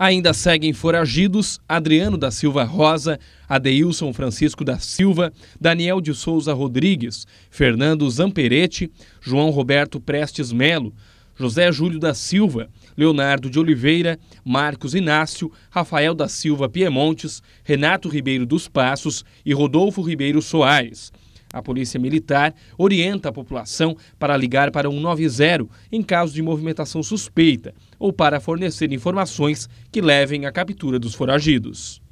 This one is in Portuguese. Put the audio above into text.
Ainda seguem foragidos Adriano da Silva Rosa, Adeilson Francisco da Silva, Daniel de Souza Rodrigues, Fernando Zamperetti, João Roberto Prestes Melo, José Júlio da Silva, Leonardo de Oliveira, Marcos Inácio, Rafael da Silva Piemontes, Renato Ribeiro dos Passos e Rodolfo Ribeiro Soares. A Polícia Militar orienta a população para ligar para 190 em caso de movimentação suspeita ou para fornecer informações que levem à captura dos foragidos.